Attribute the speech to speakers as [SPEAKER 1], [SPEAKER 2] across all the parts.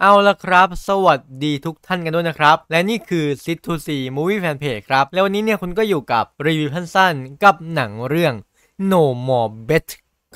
[SPEAKER 1] เอาละครับ สวัสดีทุกท่านกันด้วยนะครับ และนี่คือ s i t to ี Movie Fanpage ครับ แล้ววันนี้เนี่ยคุณก็อยู่กับรีวิวสั้นๆกับหนังเรื่อง No More Bet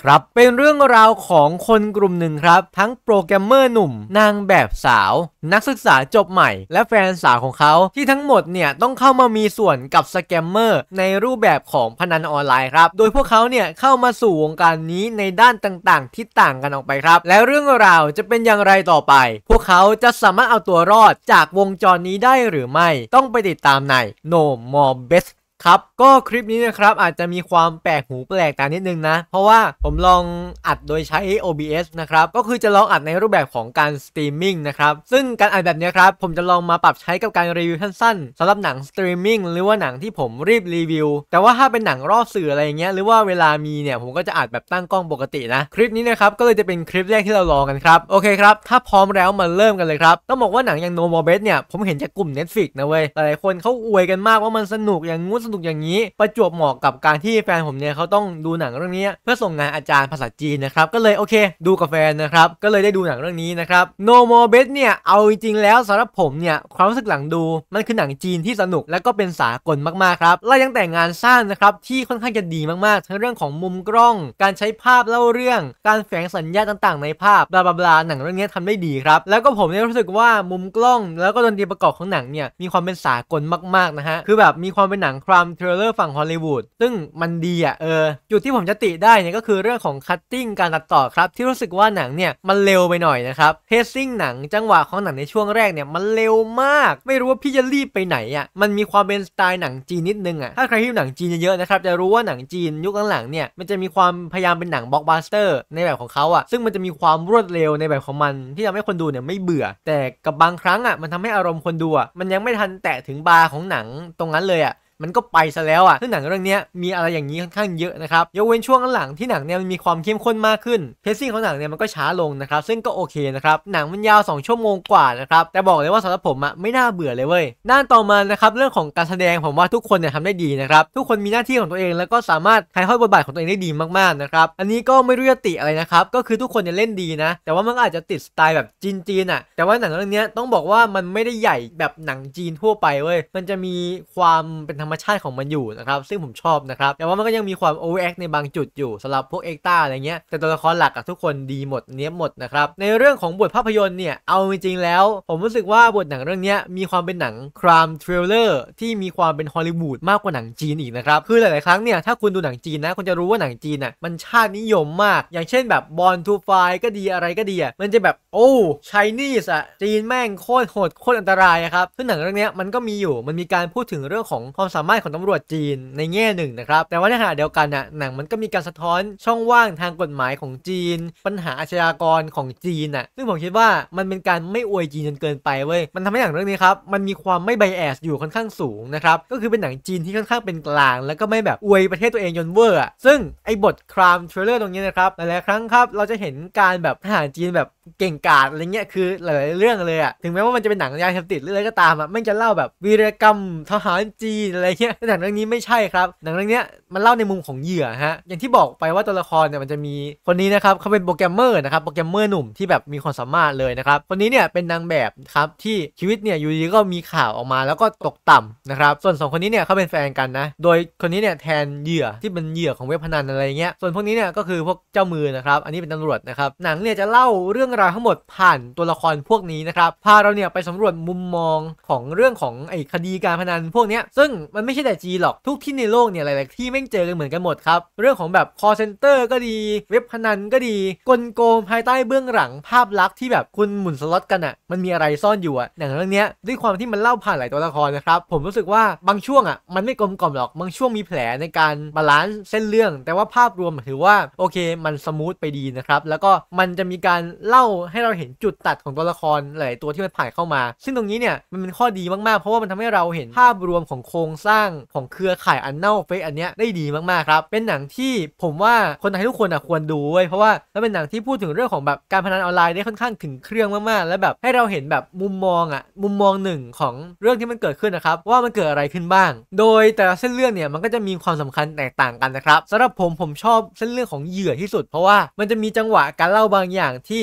[SPEAKER 1] ครับเป็นเรื่องราวของคนกลุ่มหนึ่งครับ ทั้งโปรแกรมเมอร์หนุ่มนางแบบสาว นักศึกษาจบใหม่ และแฟนสาวของเขาที่ทั้งหมดเนี่ยต้องเข้ามามีส่วนกับสแกมเมอร์ ในรูปแบบของพนันออนไลน์ครับโดยพวกเขาเนี่ยเข้ามาสู่วงการนี้ในด้านต่างๆ ที่ต่างกันออกไปครับ แล้วเรื่องราวจะเป็นอย่างไรต่อไป พวกเขาจะสามารถเอาตัวรอดจากวงจรนี้ได้หรือไม่ต้องไปติดตามใน No More Best ครับ ก็คลิปนี้นะครับอาจจะมีความแปลกหูแปลกตานิดนึงนะ เพราะว่าผมลองอัดโดยใช้ OBS นะครับก็คือจะลองอัดในรูปแบบของการสตรีมมิ่งนะครับซึ่งการอัดแบบนี้ครับผมจะลองมาปรับใช้กับการรีวิวสั้นๆสำหรับหนังสตรีมมิ่งหรือว่าหนังที่ผมรีบรีวิว แต่ว่าถ้าเป็นหนังรอบสื่ออะไรเงี้ยหรือว่าเวลามีเนี่ยผมก็จะอัดแบบตั้งกล้องปกตินะคลิปนี้นะครับก็เลยจะเป็นคลิปแรกที่เราลองกันครับโอเคครับถ้าพร้อมแล้วมาเริ่มกันเลยครับต้องบอกว่าหนังอย่าง No More Bed เนี่ยผมเห็นจากกลุ่ม Netflix นะเว้ยหลายคนเขาอวยกันมากว่ามันสนุกอย่างงู้นุกอย่างนี้ประจวบเหมาะกับการที่แฟนผมเนี่ยเขาต้องดูหนังเรื่องนี้เพื่อส่งงานอาจารย์ภาษาจีนนะครับก็เลยโอเค ดูกับแฟนนะครับก็เลยได้ดูหนังเรื่องนี้นะครับ No More Bed เนี่ยเอาจริงๆแล้วสำหรับผมเนี่ยความรู้สึกหลังดู มันคือหนังจีนที่สนุกและก็เป็นสากลมากๆครับและยังแต่งงานสร้างนะครับที่ค่อนข้างจะดีมากๆ ทั้งเรื่องของมุมกล้อง การใช้ภาพเล่าเรื่อง การแฝงสัญญาต่างๆในภาพบลาบลาหนังเรื่องนี้ทำได้ดีครับแล้วก็ผมเนี่ยรู้สึกว่ามุมกล้อง แล้วก็ดนตรีประกอบของหนังเนี่ยมีความเป็นสากลมากๆนะฮะคือแบบมีความเป็นหนังคราความเทรลเลอร์ฝั่งฮอลลีวูด ซึ่งมันดีอ่ะเออ จุดที่ผมจะติได้เนี่ยก็คือเรื่องของคัตติ้งการตัดต่อครับ ที่รู้สึกว่าหนังเนี่ยมันเร็วไปหน่อยนะครับเพซซิ่งหนังจังหวะของหนังในช่วงแรกเนี่ย มันเร็วมาก ไม่รู้ว่าพี่จะรีบไปไหนอ่ะ มันมีความเป็นสไตล์หนังจีนนิดนึงอ่ะถ้าใครที่หนังจีนเยอะๆนะครับ จะรู้ว่าหนังจีนยุคหลังๆเนี่ย มันจะมีความพยายามเป็นหนังบล็อกบัสเตอร์ในแบบของเขาอ่ะซึ่งมันจะมีความรวดเร็วในแบบของมันที่ทำให้คนดูเนี่ยไม่เบื่อ แต่กับบางครั้งอ่ะมันทำให้อารมณ์คนดูอ่ะมันยังไม่ทันแตะถึงบาร์ของหนังตรงนั้นเลยอ่ะมันก็ไปซะแล้วอ่ะซึ่งหนังเรื่องนี้มีอะไรอย่างนี้ ค่อนข้างเยอะนะครับ ยกเว้นช่วงหลังที่หนังเนี่ยมันมีความเข้มข้นมากขึ้นเพซซิ่งของหนังเนี่ยมันก็ช้าลงนะครับ ซึ่งก็โอเคนะครับ หนังมันยาว 2ชั่วโมงกว่านะครับ แต่บอกเลยว่าสำหรับผมอ่ะไม่น่าเบื่อเลยเว้ย ด้านต่อมานะครับเรื่องของการแสดงผมว่าทุกคนเนี่ยทำได้ดีนะครับ ทุกคนมีหน้าที่ของตัวเอง แล้วก็สามารถใ่ายทอบทบาทของตัวเองได้ดีมากๆนะครับ อันนี้ก็ไม่รู้จะติอะไรนะครับ ก็คือทุกคนเนี่ยเล่นดีนะ แต่ว่ามันอาจจะติดสไตล์แบบจีนนอ่ะแต่ว่าหนังเรื่องนี้ต้องบอกว่ามันไม่ได้ใหญ่แบบหนังจีนทั่วไปเว้ยมันจะมีความเป็นธรรรมชาติของมันอยู่นะครับซึ่งผมชอบนะครับแต่ว่ามันก็ยังมีความโอเวอร์แอคในบางจุดอยู่สำหรับพวกเอ็กต้าอะไรเงี้ย แต่ตัวละครหลักอะทุกคนดีหมดเนี้ยหมดนะครับ ในเรื่องของบทภาพยนตร์เนี่ยเอาจริงๆแล้ว ผมรู้สึกว่าบทหนังเรื่องนี้มีความเป็นหนังครามเทรลเลอร์ที่มีความเป็นฮอลลีวูดมากกว่าหนังจีนอีกนะครับ คือหลายๆครั้งเนี่ยถ้าคุณดูหนังจีนนะคุณจะรู้ว่าหนังจีนอ่ะมันชาตินิยมมาก อย่างเช่นแบบบอลทูไฟก็ดีอะไรก็ดีอะมันจะแบบโอ้ชายนีสอะจีนแม่งโคตรโหดโคตรอันตรายครับซึ่งหนังเรื่องนี้มันก็มีอยู่มันมีการพูดถึงเรื่องของความสามารถของตำรวจจีนในแง่หนึ่งนะครับแต่ว่าในขณะเดียวกันน่ะหนังมันก็มีการสะท้อนช่องว่างทางกฎหมายของจีน ปัญหาอาชญากรของจีนน่ะซึ่งผมคิดว่ามันเป็นการไม่อวยจีนจนเกินไปเว้ยมันทำให้หนังเรื่องนี้ครับมันมีความไม่ไบแอสอยู่ค่อนข้างสูงนะครับก็คือเป็นหนังจีนที่ค่อนข้างเป็นกลาง แล้วก็ไม่แบบอวยประเทศตัวเองจนเวอร์ซึ่งไอ้บทครามเทรลเลอร์ตรงนี้นะครับหลายๆครั้งครับเราจะเห็นการแบบทหารจีนแบบเก่งกาจอะไรเงี้ยคือหลายๆเรื่องเลยอะถึงแม้ว่ามันจะเป็นหนังยาเสพติดหรืออะไรก็ตามอะไม่จะเล่าแบบวีรกรรมทหารจีนอะไรไรเงี้ยแต่หนังเรื่องนี้ไม่ใช่ครับ หนังเรื่องนี้มันเล่าในมุมของเหยื่อฮะ อย่างที่บอกไปว่าตัวละครเนี่ยมันจะมีคนนี้นะครับเขาเป็นโปรแกรมเมอร์นะครับโปรแกรมเมอร์หนุ่มที่แบบมีความสามารถเลยนะครับ คนนี้เนี่ยเป็นนางแบบครับที่ชีวิตเนี่ยอยู่ดีก็มีข่าวออกมาแล้วก็ตกต่ำนะครับ ส่วนสองคนนี้เนี่ยเขาเป็นแฟนกันนะ โดยคนนี้เนี่ยแทนเหยื่อที่เป็นเหยื่อของเว็บพนันอะไรเงี้ย ส่วนพวกนี้เนี่ยก็คือพวกเจ้ามือนะครับอันนี้เป็นตำรวจนะครับ หนังเนี่ยจะเล่าเรื่องราวทั้งหมดผ่านตัวละครพวกนี้นะครับพาเราเนี่ยไปสำรวจมุมมองของเรื่องของไอ้คดีการพนันพวกนี้ซึ่งมมันไม่ใช่แต่จีหรอก ทุกที่ในโลกเนี่ยหลายๆที่แม่งเจอกันเหมือนกันหมดครับ เรื่องของแบบ call center ก็ดี เว็บพนันก็ดี กลโกงภายใต้เบื้องหลัง ภาพลักษณ์ที่แบบคุณหมุนสล็อตกันอะ่ะมันมีอะไรซ่อนอยู่อะ่ะหนงเรื่องนี้ ด้วยความที่มันเล่าผ่านหลายตัวละครนะครับ ผมรู้สึกว่าบางช่วงอะ่ะมันไม่กลมกล่อมหรอก บางช่วงมีแผลในการบาลานซ์เส้นเรื่อง แต่ว่าภาพรวมถือว่าโอเค มันสมูทไปดีนะครับแล้วก็มันจะมีการเล่าให้เราเห็นจุดตัดของตัวละครหลายตัวที่มันผ่านเข้ามา ซึ่งตรงนี้เนี่ยมันเป็นข้อดีมากๆ เพราะว่ามันทำให้เราเห็นภาพรวมของโครงสร้างของเครือข่ายอันเน่าเฟะอันเนี้ยได้ดีมากๆครับ เป็นหนังที่ผมว่าคน ไทยทุกคนอ่ะควรดูเว้ยเพราะว่ามันเป็นหนังที่พูดถึงเรื่องของแบบการพนันออนไลน์ได้ค่อนข้างถึงเครื่องมากๆ และ แบบ ให้เราเห็นแบบมุมมองอ่ะมุมมองหนึ่งของเรื่องที่มันเกิดขึ้น นะ ครับ ว่ามันเกิดอะไรขึ้นบ้าง โดยแต่ละเส้นเรื่องเนี่ยมันก็จะมีความสำคัญแตกต่างกันนะครับสำหรับผมผมชอบเส้นเรื่องของเหยื่อที่สุด เพราะว่ามันจะมีจังหวะการเล่าบางอย่างที่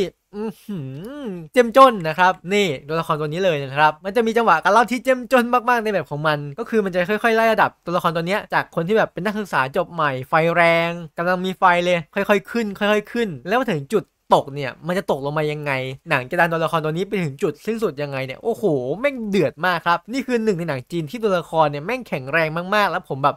[SPEAKER 1] เจ้มจนนะครับนี่ตัวละครตัวนี้เลยนะครับมันจะมีจังหวะการเล่าที่เจ้มจนมากๆในแบบของมันก็คือมันจะค่อยๆไล่ระดับตัวละครตัวนี้จากคนที่แบบเป็นนักศึกษาจบใหม่ไฟแรง กำลังมีไฟเลยค่อยๆขึ้นค่อย ๆขึ้นแล้วมาถึงจุดตกเนี่ย มันจะตกลงมายังไง หนังจะดันตัวละครตัวนี้ไปถึงจุดสิ้นสุดยังไงเนี่ยโอ้โหแม่งเดือดมากครับนี่คือหนึ่งในหนังจีนที่ตัวละครเนี่ยแม่งแข็งแรงมากๆ แล้วผมแบบ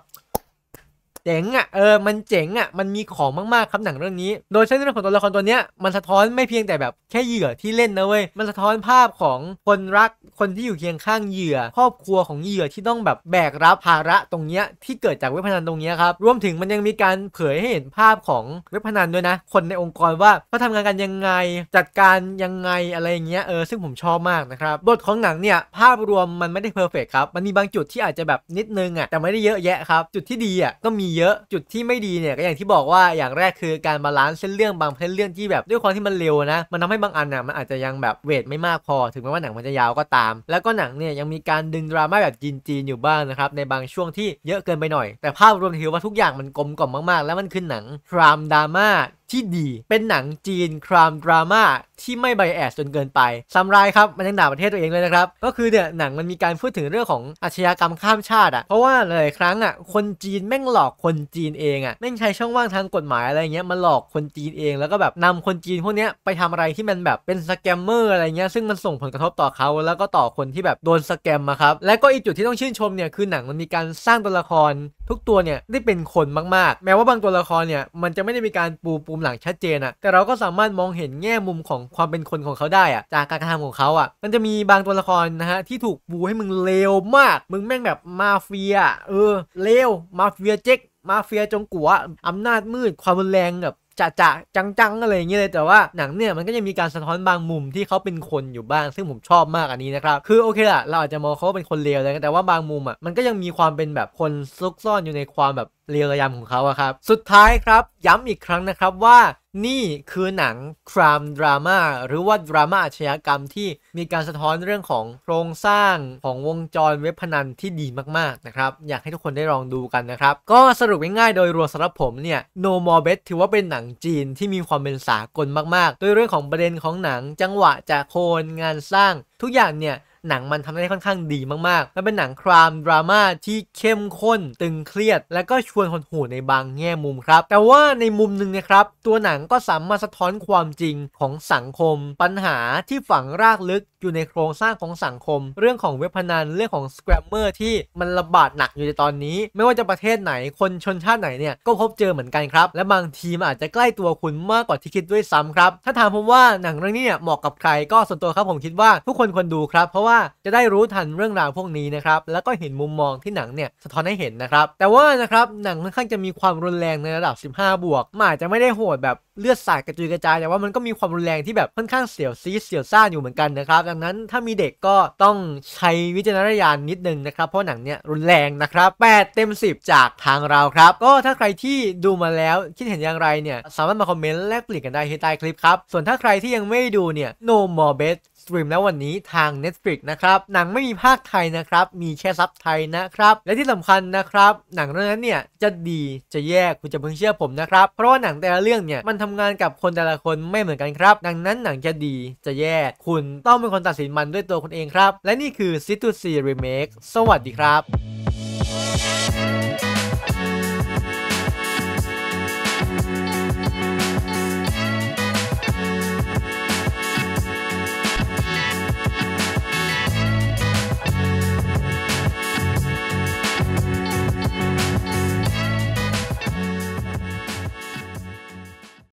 [SPEAKER 1] จ๋งอ่ะเออ มันเจ๋งอ่ะ มันมีของมากๆครับหนังเรื่องนี้ โดยเชนเรื่องของตัวละครตัวเนี้ยมันสะท้อนไม่เพียงแต่แบบแค่เหยื่อที่เล่นนะเว้ย มันสะท้อนภาพของคนรัก คนที่อยู่เคียงข้างเหยื่อ ครอบครัวของเหยื่อที่ต้องแบบแบกรับภาระตรงเนี้ยที่เกิดจากเว็บพนันตรงเนี้ยครับ รวมถึงมันยังมีการเผยให้เห็นภาพของเว็บพนันด้วยนะ คนในองค์กรว่าเขาทำงานกันยังไง จัดการยังไงอะไรเงี้ยเออ ซึ่งผมชอบมากนะครับ บทของหนังเนี่ยภาพรวมมันไม่ได้เพอร์เฟกครับ มันมีบางจุดที่อาจจะแบบนิดนึงอ่ะ แต่ไม่ได้เยอะแยะครับ จุดที่ดีอ่ะก็มีเยอะจุดที่ไม่ดีเนี่ยก็อย่างที่บอกว่าอย่างแรกคือการบาลานซ์เส้นเรื่องบางเส้นเรื่องที่แบบ ด้วยความที่มันเร็วนะมันทำให้บางอันน่ะมันอาจจะยังแบบเวทไม่มากพอ ถึงแม้ว่าหนังมันจะยาวก็ตาม แล้วก็หนังเนี่ยยังมีการดึงดราม่าแบบจีนๆอยู่บ้างนะครับในบางช่วงที่เยอะเกินไปหน่อย แต่ภาพรวมถือว่าทุกอย่างมันกลมกล่อมมากๆ แล้วมันคือหนังพรามดราม่าที่ดี เป็นหนังจีนครามดราม่าที่ไม่ไบแอสจนเกินไปซัมไรครับ มันยังด่าประเทศตัวเองเลยนะครับ ก็คือเนี่ยหนังมันมีการพูดถึงเรื่องของอาชญากรรมข้ามชาติอะ่ะ เพราะว่าหลายครั้งอะ่ะคนจีนแม่งหลอกคนจีนเองอะ่ะ แม่งใช้ช่องว่างทางกฎหมายอะไรเงี้ยมาหลอกคนจีนเองแล้วก็แบบนำคนจีนพวกเนี้ยไปทำอะไรที่มันแบบเป็นสแกมเมอร์อะไรเงี้ยซึ่งมันส่งผลกระทบต่อเขาแล้วก็ต่อคนที่แบบโดนสแกมมาครับ และก็อีกจุดที่ต้องชื่นชมเนี่ยคือหนังมันมีการสร้างตัวละคร ทุกตัวเนี่ยได้เป็นคนมากๆ แม้ว่าบางตัวละครเนี่ยมันจะไม่ได้มีการปูปูมหลังชัดเจนอะแต่เราก็สามารถมองเห็นแง่มุมของความเป็นคนของเขาได้อะจากการกระทำของเขาอะมันจะมีบางตัวละครนะฮะที่ถูกบูให้มึงเลวมาก มึงแม่งแบบมาเฟียเออเลวมาเฟียเจ๊กมาเฟียจงกัวอำนาจมืด ความรุนแรงแบบ จะจะจังจังอะไรอย่างเงี้ยเลยแต่ว่าหนังเนี่ยมันก็ยังมีการสะท้อนบางมุมที่เขาเป็นคนอยู่บ้างซึ่งผมชอบมากอันนี้นะครับคือโอเคละเราอาจจะมองเขาเป็นคนเลวเลยแต่ว่าบางมุมอ่ะมันก็ยังมีความเป็นแบบคนซุกซ่อนอยู่ในความแบบเรียลยามของเขาอะครับ สุดท้ายครับย้ำอีกครั้งนะครับว่านี่คือหนังครามดราม่าหรือว่าดราม่าอาชญากรรมที่มีการสะท้อนเรื่องของโครงสร้างของวงจรเว็บพนันที่ดีมากๆนะครับ อยากให้ทุกคนได้ลองดูกันนะครับ ก็สรุปง่ายๆโดยรวมสำหรับผมเนี่ย No More Bet ถือว่าเป็นหนังจีนที่มีความเป็นสากลมากๆด้วยเรื่องของประเด็นของหนังจังหวะจากโคนงานสร้าง ทุกอย่างเนี่ยหนังมันทำได้ค่อนข้างดีมากๆมันเป็นหนังครามดราม่าที่เข้มข้น ตึงเครียดและก็ชวนหดหู่ในบางแง่มุมครับ แต่ว่าในมุมหนึ่งนะครับ ตัวหนังก็สามารถสะท้อนความจริงของสังคมปัญหาที่ฝังรากลึกอยู่ในโครงสร้างของสังคม เรื่องของเว็บพนันเรื่องของสแกรมเมอร์ที่มันระบาดหนักอยู่ในตอนนี้ ไม่ว่าจะประเทศไหนคนชนชาติไหนเนี่ยก็พบเจอเหมือนกันครับและบางทีมอาจจะใกล้ตัวคุณมากกว่าที่คิดด้วยซ้ำครับ ถ้าถามผมว่าหนังเรื่องนี้เนี่ยเหมาะกับใครก็ส่วนตัวครับผมคิดว่าทุกคนควรดูครับเพราะว่าจะได้รู้ทันเรื่องราวพวกนี้นะครับแล้วก็เห็นมุมมองที่หนังเนี่ยสะท้อนให้เห็นนะครับแต่ว่านะครับหนังค่อนข้างจะมีความรุนแรงในระดับ15 บวกมันอาจจะไม่ได้โหดแบบเลือดสาดกระจุยกระจายแต่ว่ามันก็มีความรุนแรงที่แบบค่อนข้างเสียวซีเสียวซ่านอยู่เหมือนกันนะครับดังนั้นถ้ามีเด็กก็ต้องใช้วิจารณญาณนิดนึงนะครับเพราะหนังเนี้ยรุนแรงนะครับ8เต็ม 10 จากทางเราครับก็ถ้าใครที่ดูมาแล้วคิดเห็นอย่างไรเนี่ยสามารถมาคอมเมนต์แลกเปลี่ยนกันได้ใต้คลิปครับส่วนถ้าใครที่ยังไม่ดูเนี่ย No More Bet ตรีมแล้ววันนี้ทาง Netflix นะครับ หนังไม่มีภาคไทยนะครับ มีแค่ซับไทยนะครับ และที่สำคัญนะครับ หนังเรื่องนั้นเนี่ยจะดีจะแย่คุณจะเพิ่งเชื่อผมนะครับ เพราะว่าหนังแต่ละเรื่องเนี่ย มันทำงานกับคนแต่ละคนไม่เหมือนกันครับ ดังนั้นหนังจะดีจะแย่คุณต้องเป็นคนตัดสินมันด้วยตัวคุณเองครับ และนี่คือ s i t u ซีรีเมคสวัสดีครับ